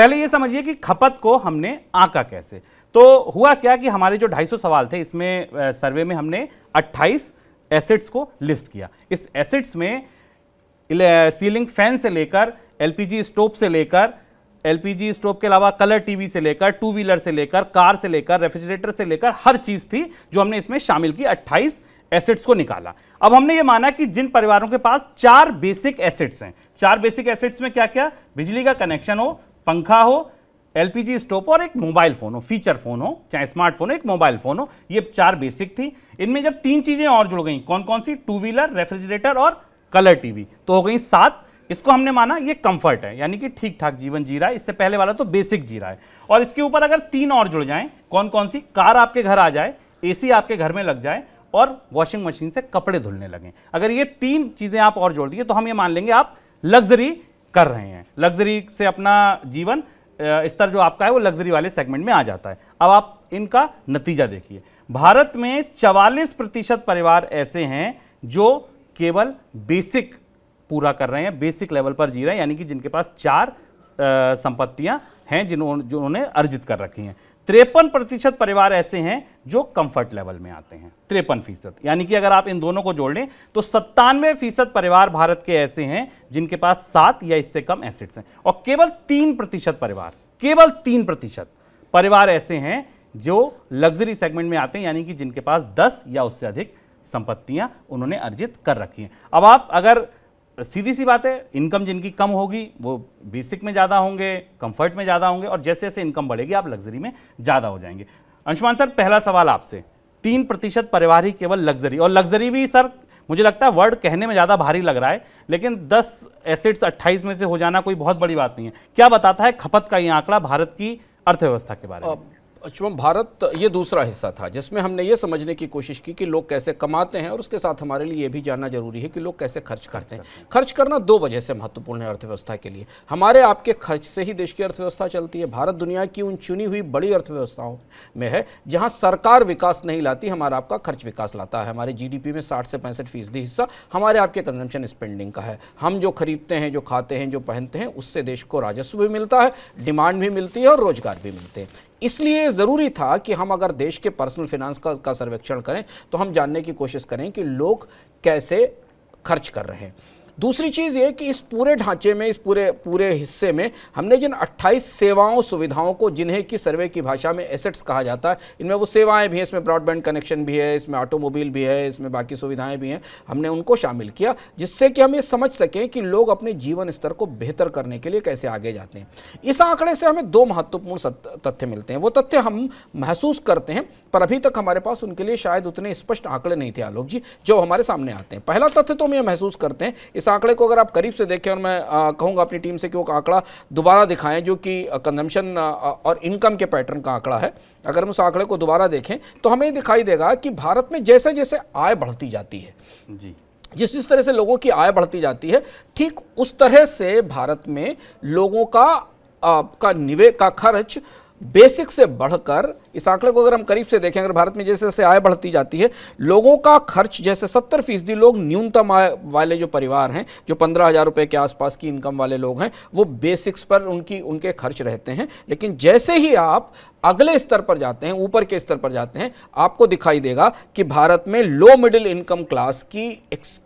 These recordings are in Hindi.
पहले ये समझिए कि खपत को हमने आंका कैसे तो हुआ क्या कि हमारे जो 250 सवाल थे इसमें सर्वे में हमने 28 एसेट्स को लिस्ट किया इस एसेट्स में सीलिंग फैन से लेकर एलपीजी स्टोव से लेकर एलपीजी स्टोव के अलावा कलर टीवी से लेकर टू व्हीलर से लेकर कार से लेकर रेफ्रिजरेटर से लेकर हर चीज़ थी जो हमने इसमें शामिल की 28 एसेट्स को निकाला अब हमने ये माना कि जिन परिवारों के पास चार बेसिक एसेट्स हैं चार बेसिक एसेट्स में क्या क्या बिजली का कनेक्शन हो पंखा हो एलपीजी स्टोव और एक मोबाइल फ़ोन हो फीचर फ़ोन हो चाहे स्मार्टफोन हो एक मोबाइल फ़ोन हो ये चार बेसिक थी इनमें जब तीन चीज़ें और जुड़ गई कौन कौन सी टू व्हीलर रेफ्रिजरेटर और कलर टीवी तो हो गई सात इसको हमने माना ये कंफर्ट है यानी कि ठीक ठाक जीवन जी रहा है इससे पहले वाला तो बेसिक जी रहा है और इसके ऊपर अगर तीन और जुड़ जाए कौन कौन सी कार आपके घर आ जाए एसी आपके घर में लग जाए और वॉशिंग मशीन से कपड़े धुलने लगे अगर ये तीन चीज़ें आप और जोड़ दिए तो हम ये मान लेंगे आप लग्जरी कर रहे हैं लग्जरी से अपना जीवन स्तर जो आपका है वो लग्जरी वाले सेगमेंट में आ जाता है अब आप इनका नतीजा देखिए भारत में 44 प्रतिशत परिवार ऐसे हैं जो केवल बेसिक पूरा कर रहे हैं बेसिक लेवल पर जी रहे हैं यानी कि जिनके पास चार संपत्तियां हैं जिन्होंने जो उन्होंने अर्जित कर रखी हैं त्रेपन प्रतिशत परिवार ऐसे हैं जो कंफर्ट लेवल में आते हैं तिरपन फीसद यानी कि अगर आप इन दोनों को जोड़ लें तो सत्तानवे फीसद परिवार भारत के ऐसे हैं जिनके पास सात या इससे कम एसिड्स हैं और केवल तीन प्रतिशत परिवार केवल तीन प्रतिशत परिवार ऐसे हैं जो लग्जरी सेगमेंट में आते हैं यानी कि जिनके पास दस या उससे अधिक संपत्तियां उन्होंने अर्जित कर रखी हैं अब आप अगर सीधी सी बात है इनकम जिनकी कम होगी वो बेसिक में ज़्यादा होंगे कंफर्ट में ज़्यादा होंगे और जैसे जैसे इनकम बढ़ेगी आप लग्जरी में ज़्यादा हो जाएंगे अंशुमान सर पहला सवाल आपसे तीन प्रतिशत परिवार ही केवल लग्जरी और लग्जरी भी सर मुझे लगता है वर्ड कहने में ज़्यादा भारी लग रहा है लेकिन दस एसेट्स अट्ठाईस में से हो जाना कोई बहुत बड़ी बात नहीं है क्या बताता है खपत का ये आंकड़ा भारत की अर्थव्यवस्था के बारे में अच्छा भारत ये दूसरा हिस्सा था जिसमें हमने ये समझने की कोशिश की कि लोग कैसे कमाते हैं और उसके साथ हमारे लिए ये भी जानना जरूरी है कि लोग कैसे खर्च करते हैं खर्च करना दो वजह से महत्वपूर्ण है अर्थव्यवस्था के लिए हमारे आपके खर्च से ही देश की अर्थव्यवस्था चलती है भारत दुनिया की उन चुनी हुई बड़ी अर्थव्यवस्थाओं में है जहाँ सरकार विकास नहीं लाती हमारा आपका खर्च विकास लाता है हमारे जी में साठ से पैंसठ फीसदी हिस्सा हमारे आपके कंजम्पन स्पेंडिंग का है हम जो खरीदते हैं जो खाते हैं जो पहनते हैं उससे देश को राजस्व भी मिलता है डिमांड भी मिलती है और रोजगार भी मिलते हैं इसलिए ज़रूरी था कि हम अगर देश के पर्सनल फाइनेंस का, का सर्वेक्षण करें तो हम जानने की कोशिश करें कि लोग कैसे खर्च कर रहे हैं दूसरी चीज़ ये कि इस पूरे ढांचे में इस पूरे पूरे हिस्से में हमने जिन 28 सेवाओं सुविधाओं को जिन्हें कि सर्वे की भाषा में एसेट्स कहा जाता है इनमें वो सेवाएं भी हैं इसमें ब्रॉडबैंड कनेक्शन भी है इसमें ऑटोमोबाइल भी है इसमें बाकी सुविधाएं भी हैं हमने उनको शामिल किया जिससे कि हम ये समझ सकें कि लोग अपने जीवन स्तर को बेहतर करने के लिए कैसे आगे जाते हैं इस आंकड़े से हमें दो महत्वपूर्ण तथ्य मिलते हैं वो तथ्य हम महसूस करते हैं पर अभी तक हमारे पास उनके लिए शायद उतने स्पष्ट आंकड़े नहीं थे आलोक जी जो हमारे सामने आते हैं पहला तथ्य तो हम ये महसूस करते हैं इस आंकड़े को अगर आप करीब से देखें और मैं कहूँगा अपनी टीम से कि वो आंकड़ा दोबारा दिखाएं जो कि कंजम्पशन और इनकम के पैटर्न का आंकड़ा है अगर हम उस आंकड़े को दोबारा देखें तो हमें दिखाई देगा कि भारत में जैसे जैसे आय बढ़ती जाती है जी जिस जिस तरह से लोगों की आय बढ़ती जाती है ठीक उस तरह से भारत में लोगों का आ, का निवे का खर्च बेसिक से बढ़कर इस आंकड़े को अगर हम करीब से देखें अगर भारत में जैसे जैसे आय बढ़ती जाती है लोगों का खर्च जैसे सत्तर फीसदी लोग न्यूनतम आय वाले जो परिवार हैं जो पंद्रह हज़ार रुपये के आसपास की इनकम वाले लोग हैं वो बेसिक्स पर उनकी उनके खर्च रहते हैं लेकिन जैसे ही आप अगले स्तर पर जाते हैं ऊपर के स्तर पर जाते हैं आपको दिखाई देगा कि भारत में लो मिडिल इनकम क्लास की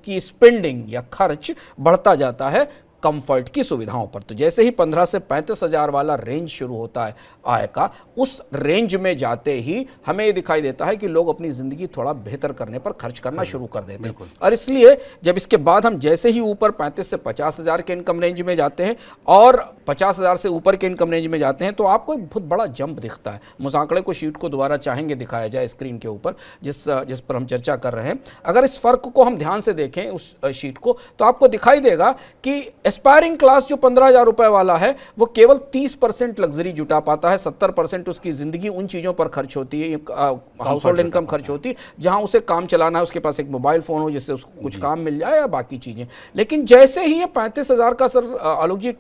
की स्पेंडिंग या खर्च बढ़ता जाता है कंफर्ट की सुविधाओं पर तो जैसे ही पंद्रह से पैंतीस हज़ार वाला रेंज शुरू होता है आय का उस रेंज में जाते ही हमें ये दिखाई देता है कि लोग अपनी ज़िंदगी थोड़ा बेहतर करने पर खर्च करना शुरू कर देते हैं और इसलिए जब इसके बाद हम जैसे ही ऊपर पैंतीस से पचास हज़ार के इनकम रेंज में जाते हैं और पचास हज़ार से ऊपर के इनकम रेंज में जाते हैं तो आपको एक बहुत बड़ा जंप दिखता है मुसाकड़े को शीट को दोबारा चाहेंगे दिखाया जाए स्क्रीन के ऊपर जिस जिस पर हम चर्चा कर रहे हैं अगर इस फ़र्क को हम ध्यान से देखें उस शीट को तो आपको दिखाई देगा कि एस्पायरिंग क्लास जो पंद्रह हज़ार रुपये वाला है वो केवल तीस परसेंट लग्जरी जुटा पाता है सत्तर परसेंट उसकी ज़िंदगी उन चीज़ों पर खर्च होती है हाउस होल्ड इनकम खर्च होती है जहाँ उसे काम चलाना है उसके पास एक मोबाइल फ़ोन हो जिससे उसको कुछ काम मिल जाए या बाकी चीज़ें लेकिन जैसे ही ये पैंतीस हज़ार का sir Alok ji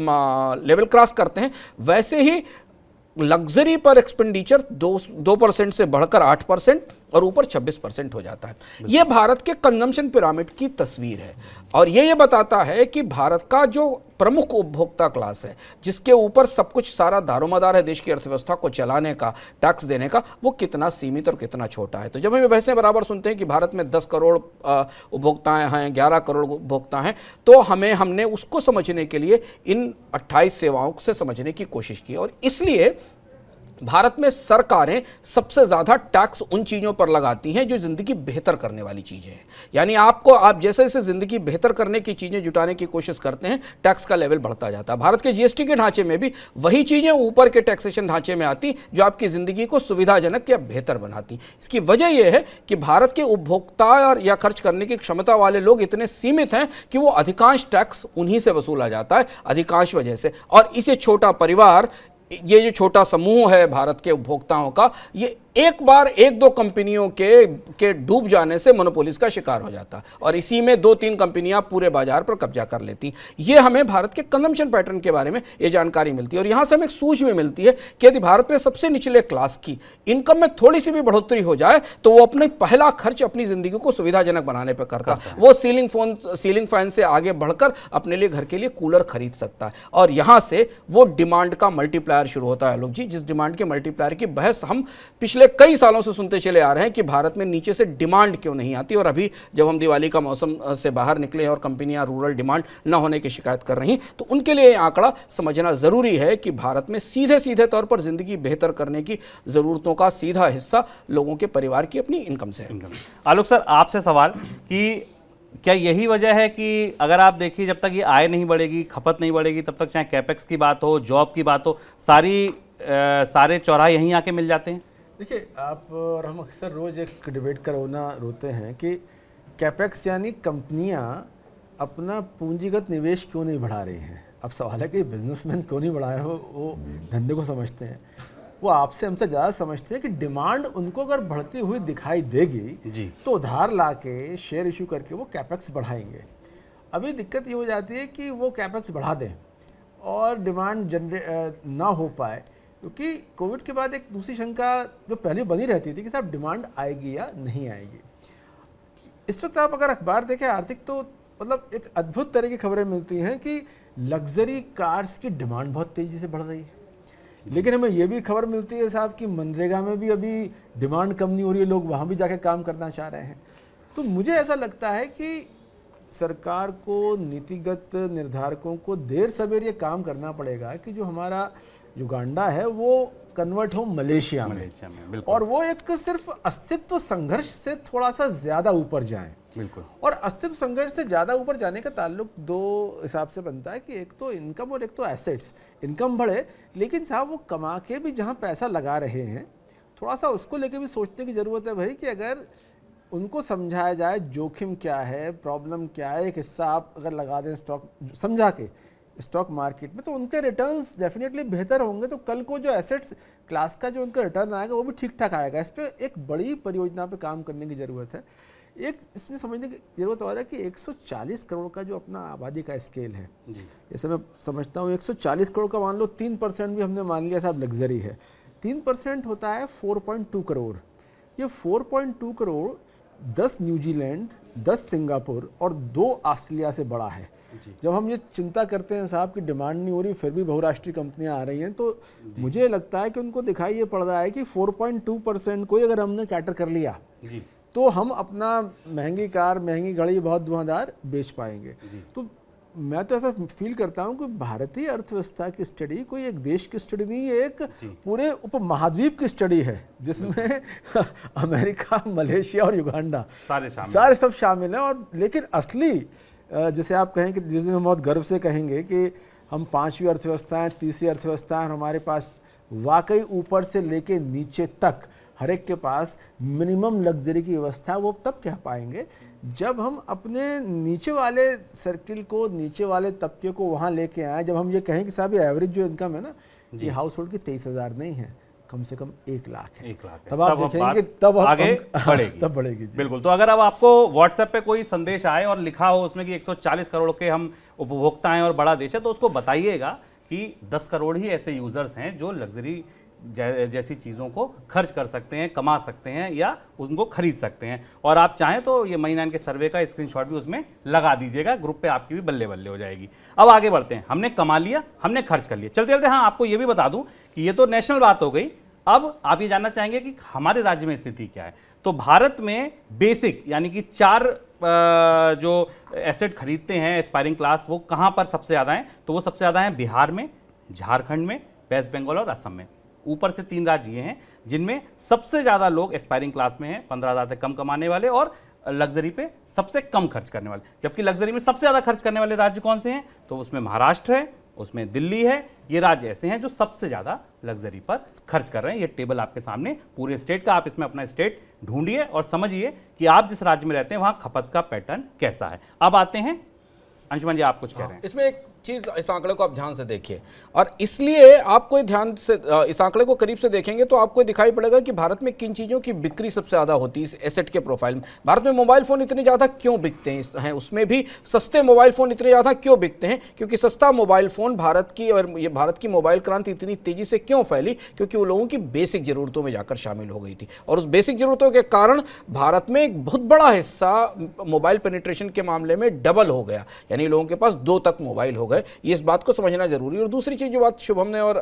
level cross करते हैं वैसे ही लग्जरी पर एक्सपेंडिचर दो दो परसेंट से बढ़कर आठ परसेंट और ऊपर 26 परसेंट हो जाता है ये भारत के कंजम्पशन पिरामिड की तस्वीर है और ये ये बताता है कि भारत का जो प्रमुख उपभोक्ता क्लास है जिसके ऊपर सब कुछ सारा दारोमदार है देश की अर्थव्यवस्था को चलाने का टैक्स देने का वो कितना सीमित और कितना छोटा है तो जब हम वैसे बराबर सुनते हैं कि भारत में 10 करोड़ उपभोक्ताएं हैं 11 करोड़ उपभोक्ता हैं तो हमें हमने उसको समझने के लिए इन 28 सेवाओं से समझने की कोशिश की और इसलिए भारत में सरकारें सबसे ज़्यादा टैक्स उन चीज़ों पर लगाती हैं जो ज़िंदगी बेहतर करने वाली चीज़ें हैं यानी आपको आप जैसे जैसे ज़िंदगी बेहतर करने की चीज़ें जुटाने की कोशिश करते हैं टैक्स का लेवल बढ़ता जाता है भारत के जीएसटी के ढांचे में भी वही चीज़ें ऊपर के टैक्सेशन ढांचे में आती जो आपकी ज़िंदगी को सुविधाजनक या बेहतर बनाती इसकी वजह यह है कि भारत के उपभोक्ता या खर्च करने की क्षमता वाले लोग इतने सीमित हैं कि वो अधिकांश टैक्स उन्हीं से वसूला जाता है अधिकांश वजह से और इसे छोटा परिवार ये जो छोटा समूह है भारत के उपभोक्ताओं का ये एक बार एक दो कंपनियों के के डूब जाने से मोनोपोलिस का शिकार हो जाता और इसी में दो तीन कंपनियां पूरे बाजार पर कब्जा कर लेती ये हमें भारत के कंजम्पशन पैटर्न के बारे में ये जानकारी मिलती है और यहां से हमें एक सूझ भी मिलती है कि यदि भारत में सबसे निचले क्लास की इनकम में थोड़ी सी भी बढ़ोतरी हो जाए तो वो अपने पहला खर्च अपनी ज़िंदगी को सुविधाजनक बनाने पर करता वो सीलिंग फोन सीलिंग फैन से आगे बढ़कर अपने लिए घर के लिए कूलर खरीद सकता है और यहां से वो डिमांड का मल्टीप्लायर शुरू होता है लोग जी जिस डिमांड के मल्टीप्लायर की बहस हम पिछले पिछले कई सालों से सुनते चले आ रहे हैं कि भारत में नीचे से डिमांड क्यों नहीं आती और अभी जब हम दिवाली का मौसम से बाहर निकले और कंपनियां रूरल डिमांड न होने की शिकायत कर रही तो उनके लिए आंकड़ा समझना ज़रूरी है कि भारत में सीधे सीधे तौर पर ज़िंदगी बेहतर करने की ज़रूरतों का सीधा हिस्सा लोगों के परिवार की अपनी इनकम से आलोक सर आपसे सवाल कि क्या यही वजह है कि अगर आप देखिए जब तक ये आय नहीं बढ़ेगी खपत नहीं बढ़ेगी तब तक चाहे कैपेक्स की बात हो जॉब की बात हो सारी आ, सारे चौराहे यहीं आके मिल जाते हैं देखिए आप और हम अक्सर रोज़ एक डिबेट करवाना रोते हैं कि कैपेक्स यानी कंपनियां अपना पूंजीगत निवेश क्यों नहीं बढ़ा रही हैं अब सवाल है कि बिजनेसमैन क्यों नहीं बढ़ा रहे हो वो धंधे को समझते हैं वो आपसे हमसे ज़्यादा समझते हैं कि डिमांड उनको अगर बढ़ती हुई दिखाई देगी जी तो उधार ला के शेयर इशू करके वो कैपेक्स बढ़ाएंगे अभी दिक्कत ये हो जाती है कि वो कैपेक्स बढ़ा दें और डिमांड जनरे ना हो पाए क्योंकि कोविड के बाद एक दूसरी शंका जो पहले बनी रहती थी कि साहब डिमांड आएगी या नहीं आएगी इस वक्त आप अगर अखबार देखें आर्थिक तो मतलब एक अद्भुत तरह की खबरें मिलती हैं कि लग्जरी कार्स की डिमांड बहुत तेज़ी से बढ़ रही है लेकिन हमें यह भी खबर मिलती है साहब कि मनरेगा में भी अभी डिमांड कम नहीं हो रही है लोग वहाँ भी जाके काम करना चाह रहे हैं तो मुझे ऐसा लगता है कि सरकार को नीतिगत निर्धारकों को देर सवेर ये काम करना पड़ेगा कि जो हमारा युगांडा है वो कन्वर्ट हो मलेशिया में, मलेशिया में और वो एक सिर्फ अस्तित्व संघर्ष से थोड़ा सा ज़्यादा ऊपर जाए बिल्कुल और अस्तित्व संघर्ष से ज़्यादा ऊपर जाने का ताल्लुक दो हिसाब से बनता है कि एक तो इनकम और एक तो एसेट्स इनकम बढ़े लेकिन साहब वो कमा के भी जहाँ पैसा लगा रहे हैं थोड़ा सा उसको लेके भी सोचने की ज़रूरत है भाई कि अगर उनको समझाया जाए जोखिम क्या है प्रॉब्लम क्या है एक हिस्सा आप अगर लगा दें स्टॉक समझा के स्टॉक मार्केट में तो उनके रिटर्न्स डेफिनेटली बेहतर होंगे तो कल को जो एसेट्स क्लास का जो उनका रिटर्न आएगा वो भी ठीक ठाक आएगा इस पर एक बड़ी परियोजना पर काम करने की ज़रूरत है एक इसमें समझने की जरूरत और है कि 140 करोड़ का जो अपना आबादी का स्केल है जैसे मैं समझता हूँ 140 करोड़ का मान लो तीन परसेंट भी हमने मान लिया साहब लग्जरी है तीन परसेंट होता है 4.2 करोड़ ये 4.2 करोड़ दस न्यूजीलैंड दस सिंगापुर और दो ऑस्ट्रेलिया से बड़ा है जब हम ये चिंता करते हैं साहब कि डिमांड नहीं हो रही फिर भी बहुराष्ट्रीय कंपनियां आ रही हैं तो मुझे लगता है कि उनको दिखाई ये पड़ रहा है कि 4.2 परसेंट कोई अगर हमने कैटर कर लिया तो हम अपना महंगी कार महंगी गाड़ी बहुत धुआंधार बेच पाएंगे तो मैं तो ऐसा फील करता हूँ कि भारतीय अर्थव्यवस्था की स्टडी कोई एक देश की स्टडी नहीं है एक पूरे उप महाद्वीप की स्टडी है जिसमें अमेरिका मलेशिया और युगांडा सारे शामिल सारे सब शामिल हैं और लेकिन असली जैसे आप कहें कि जिस दिन हम बहुत गर्व से कहेंगे कि हम पाँचवीं अर्थव्यवस्था हैं तीसरी अर्थव्यवस्था हैं हमारे पास वाकई ऊपर से लेके नीचे तक हर एक के पास मिनिमम लग्जरी की व्यवस्था वो तब कह पाएंगे जब हम अपने नीचे वाले सर्किल को नीचे वाले तबके को वहाँ लेके आए जब हम ये कहें कि साहब ये एवरेज जो इनकम है ना ये हाउस होल्ड की तेईस हज़ार नहीं है कम से कम एक लाख है एक लाख तब आप तब देखेंगे तब आगे बढ़ेगी तब बढ़ेगी बिल्कुल तो अगर अब आपको व्हाट्सएप पे कोई संदेश आए और लिखा हो उसमें कि 140 करोड़ के हम उपभोक्ता हैं और बड़ा देश है तो उसको बताइएगा कि 10 करोड़ ही ऐसे यूजर्स हैं जो लग्जरी जै, जैसी चीज़ों को खर्च कर सकते हैं कमा सकते हैं या उनको खरीद सकते हैं और आप चाहें तो ये मनी नाइन के सर्वे का स्क्रीनशॉट भी उसमें लगा दीजिएगा ग्रुप पे आपकी भी बल्ले बल्ले हो जाएगी अब आगे बढ़ते हैं हमने कमा लिया हमने खर्च कर लिया चलते चलते हाँ आपको ये भी बता दूँ कि ये तो नेशनल बात हो गई अब आप ये जानना चाहेंगे कि हमारे राज्य में स्थिति क्या है तो भारत में बेसिक यानी कि चार जो एसेट खरीदते हैं एस्पायरिंग क्लास वो कहाँ पर सबसे ज़्यादा हैं तो वो सबसे ज़्यादा हैं बिहार में झारखंड में वेस्ट बंगाल और असम में ऊपर से तीन राज्य ये हैं जिनमें सबसे ज़्यादा लोग एस्पायरिंग क्लास में हैं पंद्रह हज़ार से कम कमाने वाले और लग्जरी पे सबसे कम खर्च करने वाले जबकि लग्जरी में सबसे ज़्यादा खर्च करने वाले राज्य कौन से हैं तो उसमें महाराष्ट्र है उसमें दिल्ली है ये राज्य ऐसे हैं जो सबसे ज़्यादा लग्जरी पर खर्च कर रहे हैं ये टेबल आपके सामने पूरे स्टेट का आप इसमें अपना स्टेट ढूंढिए और समझिए कि आप जिस राज्य में रहते हैं वहाँ खपत का पैटर्न कैसा है अब आते हैं अंशुमन जी आप कुछ कह रहे हैं हाँ, इसमें एक चीज़ इस आंकड़े को आप ध्यान से देखिए और इसलिए आप कोई ध्यान से इस आंकड़े को करीब से देखेंगे तो आपको दिखाई पड़ेगा कि भारत में किन चीज़ों की बिक्री सबसे ज़्यादा होती है इस एसेट के प्रोफाइल में भारत में मोबाइल फ़ोन इतने ज़्यादा क्यों बिकते हैं उसमें भी सस्ते मोबाइल फ़ोन इतने ज़्यादा क्यों बिकते हैं क्योंकि सस्ता मोबाइल फ़ोन भारत की और ये भारत की मोबाइल क्रांति इतनी तेज़ी से क्यों फैली क्योंकि वो लोगों की बेसिक ज़रूरतों में जाकर शामिल हो गई थी और उस बेसिक ज़रूरतों के कारण भारत में एक बहुत बड़ा हिस्सा मोबाइल पेनिट्रेशन के मामले में डबल हो गया यानी लोगों के पास दो तक मोबाइल हो विरोध है ये इस बात को समझना जरूरी और दूसरी चीज़ जो बात शुभम ने और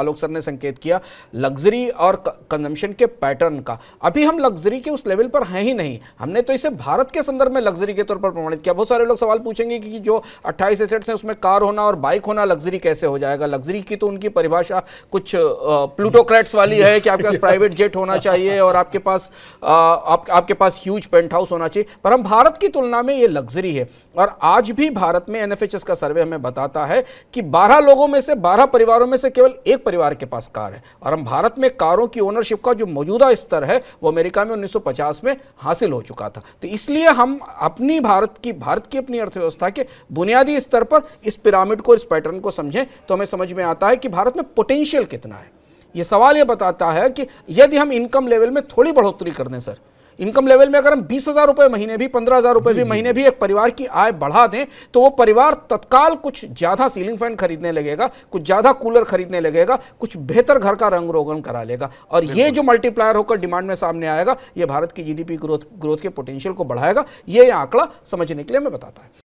आलोक सर ने संकेत किया लग्जरी और कंजम्पशन के पैटर्न का अभी हम लग्जरी के उस लेवल पर हैं ही नहीं हमने तो इसे भारत के संदर्भ में लग्जरी के तौर पर प्रमाणित किया बहुत सारे लोग सवाल पूछेंगे कि जो अट्ठाईस एसेट्स हैं उसमें कार होना और बाइक होना लग्जरी कैसे हो जाएगा लग्जरी की तो उनकी परिभाषा कुछ प्लूटोक्रेट्स वाली है कि आपके पास प्राइवेट जेट होना चाहिए और आपके पास आप, आपके पास ह्यूज पेंट हाउस होना चाहिए पर हम भारत की तुलना में ये लग्जरी है और आज भी भारत में एनएफएचएस का सर्वे हमें बताता है कि 12 लोगों में से 12 परिवारों में से केवल एक परिवार के पास कार है और हम भारत में कारों की ओनरशिप का जो मौजूदा स्तर है वो अमेरिका में 1950 में हासिल हो चुका था तो इसलिए हम अपनी भारत की भारत की अपनी अर्थव्यवस्था के बुनियादी स्तर पर इस पिरामिड को इस पैटर्न को समझें तो हमें समझ में आता है कि भारत में पोटेंशियल कितना है ये सवाल ये बताता है कि यदि हम इनकम लेवल में थोड़ी बढ़ोतरी कर दें सर इनकम लेवल में अगर हम बीस हजार रुपए महीने भी पंद्रह हजार रुपए भी महीने भी एक परिवार की आय बढ़ा दें तो वो परिवार तत्काल कुछ ज्यादा सीलिंग फैन खरीदने लगेगा कुछ ज्यादा कूलर खरीदने लगेगा कुछ बेहतर घर का रंग रोगन करा लेगा और ये जो मल्टीप्लायर होकर डिमांड में सामने आएगा ये भारत की जीडीपी ग्रोथ ग्रोथ के पोटेंशियल को बढ़ाएगा ये आंकड़ा समझने के लिए मैं बताता है